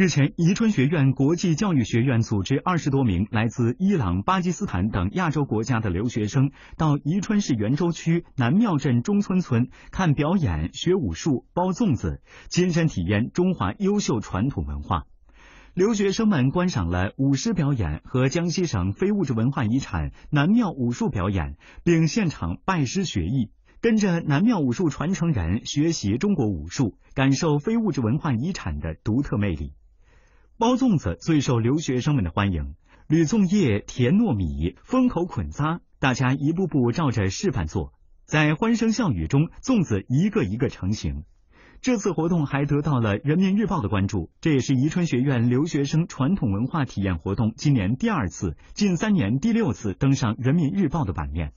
日前，宜春学院国际教育学院组织二十多名来自伊朗、巴基斯坦等亚洲国家的留学生到宜春市袁州区南庙镇中村村看表演、学武术、包粽子，亲身体验中华优秀传统文化。留学生们观赏了舞狮表演和江西省非物质文化遗产南庙武术表演，并现场拜师学艺，跟着南庙武术传承人学习中国武术，感受非物质文化遗产的独特魅力。包粽子最受留学生们的欢迎，铝粽叶、甜糯米、封口捆扎，大家一步步照着示范做，在欢声笑语中，粽子一个一个成型。这次活动还得到了《人民日报》的关注，这也是宜春学院留学生传统文化体验活动今年第二次，近三年第六次登上《人民日报》的版面。